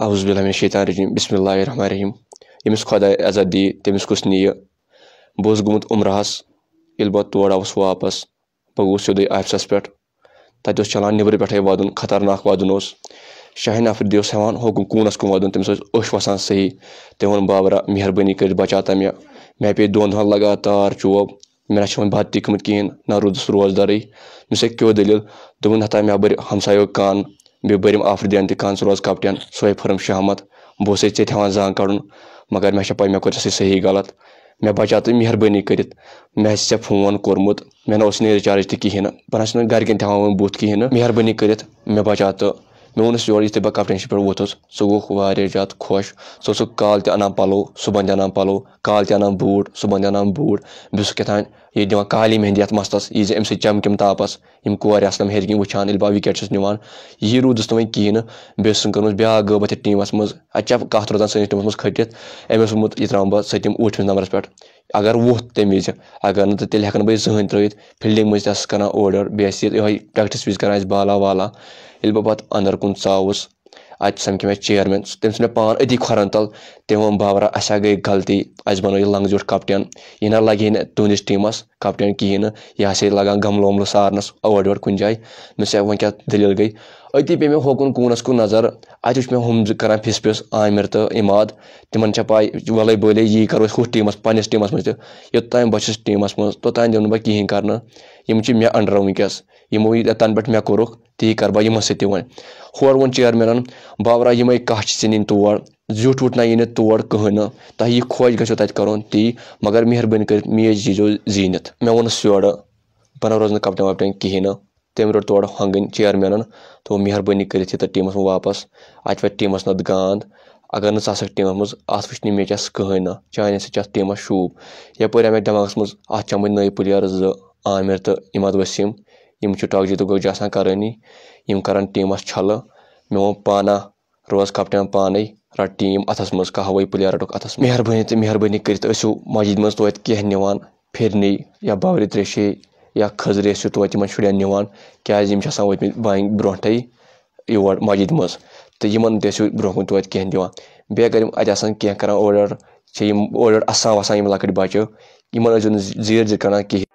اعوذ باللہ من شیطان رحیم بسم اللہ الرحمن الرحیم یس خدا عزت دی دس نیے بہت گومت عمرہس یل بہت تور آپس بہوس سفسس پتہ اس چلان نبر پطرنک وادن اس شاہ نفر دکم کو ودن تمہس اش وسان صحیح تم و بابرہ مہربانی کرچا تا مہیے دن دن لگاتار چوب من بہت گہین نوس کیو تمہیں کتو دلی دا مر ہمسایو کان بیٚیہِ بٔرِم آفریٖدیان تہِ کانٛہہ ژٕ روز کپٹین سوئے پورم شہمت ژےٚ چان زنٛگ کَڑُن مگر مےٚ چھےٚ پَے مےٚ کوٚر ژےٚ سۭتۍ صحیح غلط مےٚ مےٚ مےٚ تُہۍ مہربٲنی کٔرِتھ آسہِ ژےٚ فون کوٚرمُت نہ نہ اوس نہٕ نہٕ نہٕ رِچارٕج تہِ کِہیٖنۍ بہٕ چھُس گَرِکٮ۪ن وۄنۍ بُتھ کِہیٖنۍ نہٕ مہربٲنی کٔرِتھ مےٚ بتبانی تہٕ میون یورٕ بہٕ کَپٹینشِپ پٮ۪ٹھ سُہ سُہ گوٚو واریاہ زیادٕ خۄش اوسُکھ کالہٕ کالہٕ تہِ تہِ تہِ تہِ اَنان اَنان اَنان اَنان پَلو پَلو صُبحن صُبحن بوٗٹھ مس یہ بپٹنشپ ووتھ سکار زیادہ خوش سکال پلو صبح دان پلو کال تنہا بھٹ صحت اٹھ بیس کان یہ ہیٚرِ کِنۍ وٕچھان ییٚلہِ بہٕ وِکٮ۪ٹ چھُس نِوان کو روٗدُس نہٕ وۄنۍ کِہیٖنۍ نہٕ بیٚیہِ روز کٔرمٕژ بیٛاکھ بیس یَتھ ٹیٖمَس منٛز اَتہِ چھا کَتھ روزان سٲنِس ٹیٖمَس منٛز سنس ٹمنس منٹ یہِ یہ بہٕ سٔتِم ٲٹھمِس نمبرس پٮ۪ٹھ اگر ووٚتھ تَمہِ وِزِ اگر نہٕ تہٕ تیٚلہِ بہٕ یہِ زٕہٕنۍ فیٖلڈِنٛگ تو تھیل بس زن ترتیا فیلڈنگ مجھ سے یِہوٚے پرٛٮ۪کٹِس وِزِ کَران اَسہِ بالا والا ییٚلہِ بہٕ پَتہٕ بہ کُن ژاوُس اتہِ سمکھِ مےٚ چیرمین تٔمۍ ژھٕنۍ مےٚ پان أتی کھۄرن تل تٔمۍ ووٚن بابرا اسہِ ہا گٔے غلطی اسہِ بنوو یہِ لنٛگ زیوٗٹھ کپٹین یہِ نہ لگہِ ہے نہٕ تُہنٛدِس ٹیٖمس کپٹین کہیٖنۍ نہٕ یہِ ہسا لگان گملہٕ وملہٕ سارنس اورٕ یورٕ کُنہِ جایہِ مےٚ سا وۄنۍ کیاہ دٔلیٖل گٔے أتی پیٚیہِ مےٚ ہوکُن کوٗنس کُن نظر اتہِ وٕچھ مےٚ ہُم زٕ کران پھِس پھِس عامِر تہٕ اِماد تِمن چھےٚ پاے وَلے بولے یی کرو أسۍ ہُتھ ٹیٖمس پننِس ٹیٖمس منٛز تہِ یوٚتام بہٕ چھُس ٹیٖمس منٛز توٚتام دِمہٕ نہٕ بہٕ کہیٖنۍ کرنہٕ یم مے انڈر ونکس یمو تن پہ کورک تی کر بہت سی باورا یمے مین ثن تور کہ نور زہ یہ تور کہیں تہ خوش گھو تک کرون تی مگر مہربانی کر میچ زیز زینت مے وونس یور بہ نو نکل کپٹین وپٹن کہیں تم روٹ تور ہنگن چیر تو مہربانی کرت یہ تر ٹمس واپس ٹیمس نت گاند اگر نسر ٹیمس مجھ ات وی میچس کہیں چانے سات ٹماس شوب کاپر آئی میے دماغ مجھ ات نئی پلیئر ز عامر تو یہدم یہ ٹکجی وکجی آتا کرنی کر ٹمس چھل مون پانہ روز کپٹن پانے رٹ ٹم اتس من کاہوی پلے مہربٲنی تہٕ مہربٲنی کٔرِتھ ٲسِو مسجِد منٛز توتہِ کینٛہہ نِوان پھِرنی یا بابری تریشی یا ٲسِو توتہِ یِمَن شُرٮ۪ن نِوان کیٛازِ یِم چھِ آسان نیز بانہِ برونٛٹھٕے یور مسجِد منٛز تہٕ یِمَن تہِ ٲسِو برونٛہہ کُن توتہِ کینٛہہ کینٛہہ دِوان بیٚیہِ اگر یِم اَتہِ آسان کَران اورٕ مسجد مزن تر توہر کہ اتر آن کی او او اصاوسہ لکٹ نہٕ زیٖر زِ کَران کِہیٖنۍ